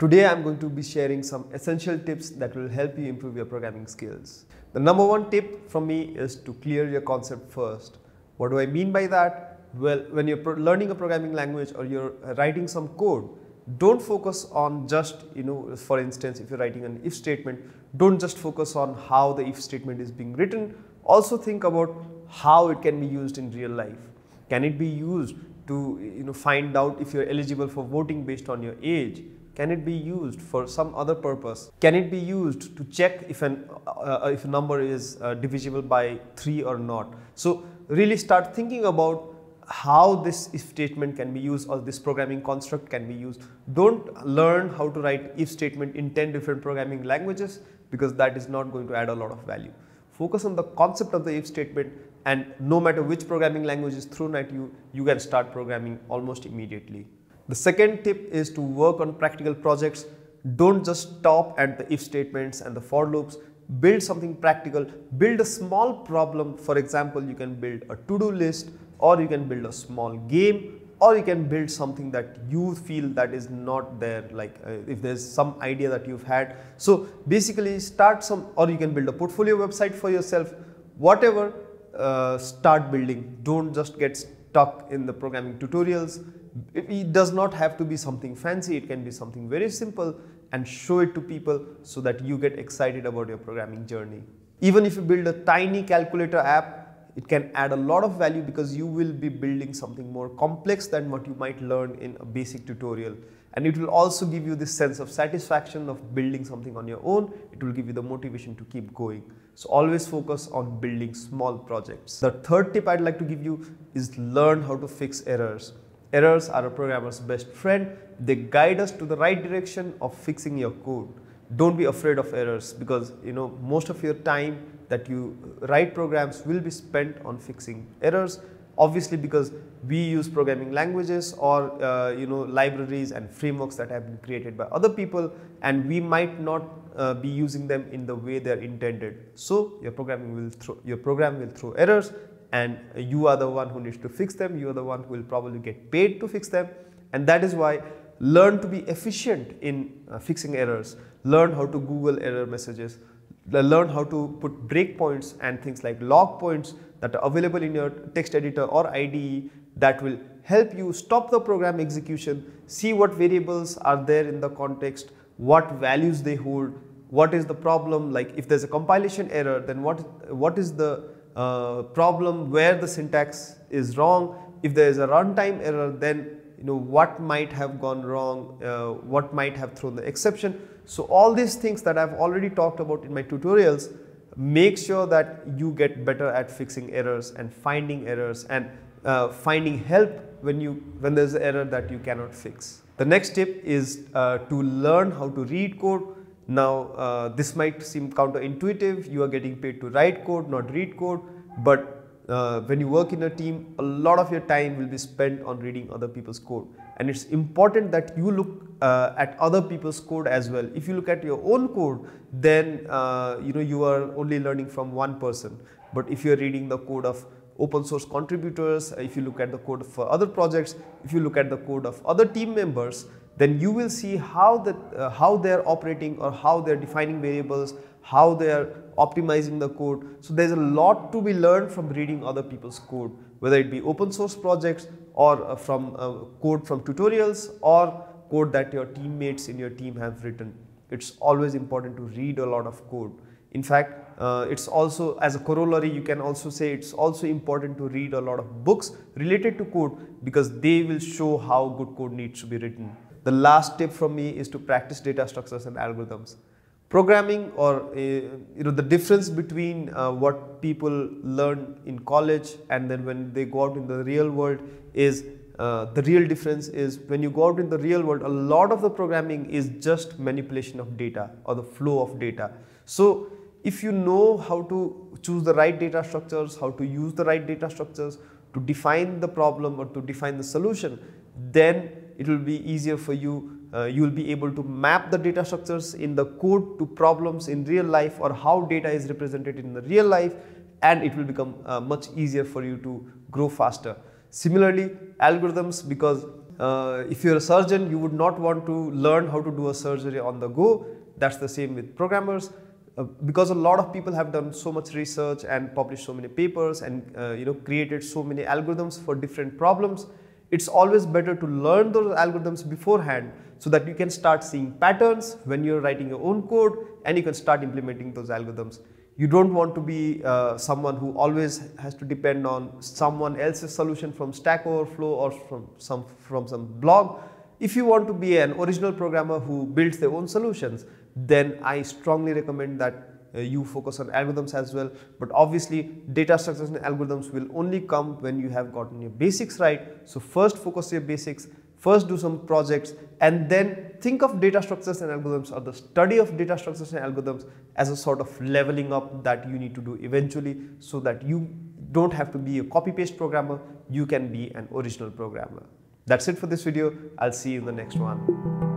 Today I'm going to be sharing some essential tips that will help you improve your programming skills. The number one tip from me is to clear your concept first. What do I mean by that? Well, when you're learning a programming language or you're writing some code, don't focus on just you know for instance if you're writing an if statement don't just focus on how the if statement is being written also think about how it can be used in real life can it be used to you know find out if you're eligible for voting based on your age can it be used for some other purpose? Can it be used to check if, an, uh, uh, if a number is uh, divisible by 3 or not? So really start thinking about how this if statement can be used or this programming construct can be used. Don't learn how to write if statement in 10 different programming languages because that is not going to add a lot of value. Focus on the concept of the if statement and no matter which programming language is thrown at you, you can start programming almost immediately. The second tip is to work on practical projects. Don't just stop at the if statements and the for loops. Build something practical. Build a small problem. For example, you can build a to-do list or you can build a small game or you can build something that you feel that is not there like uh, if there's some idea that you've had so basically start some or you can build a portfolio website for yourself whatever uh, start building don't just get stuck in the programming tutorials it, does not have to be something fancy, it can be something very simple and show it to people so that you get excited about your programming journey. Even if you build a tiny calculator app, it can add a lot of value because you will be building something more complex than what you might learn in a basic tutorial. And it will also give you this sense of satisfaction of building something on your own. It will give you the motivation to keep going. So always focus on building small projects. The third tip I'd like to give you is learn how to fix errors. Errors are a programmer's best friend. They guide us to the right direction of fixing your code. Don't be afraid of errors because you know most of your time that you write programs will be spent on fixing errors. Obviously, because we use programming languages or uh, you know libraries and frameworks that have been created by other people, and we might not uh, be using them in the way they are intended. So your programming will throw your program will throw errors, and you are the one who needs to fix them, you are the one who will probably get paid to fix them and that is why learn to be efficient in uh, fixing errors, learn how to Google error messages, learn how to put breakpoints and things like log points that are available in your text editor or IDE that will help you stop the program execution, see what variables are there in the context, what values they hold, what is the problem, like if there's a compilation error, then what, what is the uh, problem where the syntax is wrong. If there is a runtime error, then you know what might have gone wrong, uh, what might have thrown the exception. So all these things that I've already talked about in my tutorials, make sure that you get better at fixing errors and finding errors and uh, finding help when you when there's an error that you cannot fix. The next tip is uh, to learn how to read code now, uh, this might seem counterintuitive. You are getting paid to write code, not read code. But uh, when you work in a team, a lot of your time will be spent on reading other people's code. And it's important that you look uh, at other people's code as well. If you look at your own code, then uh, you know you are only learning from one person. But if you are reading the code of open source contributors, if you look at the code for other projects, if you look at the code of other team members, then you will see how, the, uh, how they are operating or how they are defining variables, how they are optimizing the code. So there's a lot to be learned from reading other people's code, whether it be open source projects or uh, from uh, code from tutorials or code that your teammates in your team have written. It's always important to read a lot of code. In fact, uh, it's also as a corollary you can also say it's also important to read a lot of books related to code because they will show how good code needs to be written the last tip from me is to practice data structures and algorithms. Programming or uh, you know the difference between uh, what people learn in college and then when they go out in the real world is uh, the real difference is when you go out in the real world, a lot of the programming is just manipulation of data or the flow of data. So if you know how to choose the right data structures, how to use the right data structures to define the problem or to define the solution, then it will be easier for you. Uh, you will be able to map the data structures in the code to problems in real life or how data is represented in the real life and it will become uh, much easier for you to grow faster. Similarly, algorithms because uh, if you're a surgeon, you would not want to learn how to do a surgery on the go. That's the same with programmers. Uh, because a lot of people have done so much research and published so many papers and uh, you know created so many algorithms for different problems it's always better to learn those algorithms beforehand so that you can start seeing patterns when you're writing your own code and you can start implementing those algorithms. You don't want to be uh, someone who always has to depend on someone else's solution from Stack Overflow or from some, from some blog. If you want to be an original programmer who builds their own solutions, then I strongly recommend that uh, you focus on algorithms as well. But obviously, data structures and algorithms will only come when you have gotten your basics right. So first focus your basics, first do some projects and then think of data structures and algorithms or the study of data structures and algorithms as a sort of leveling up that you need to do eventually so that you don't have to be a copy paste programmer, you can be an original programmer. That's it for this video. I'll see you in the next one.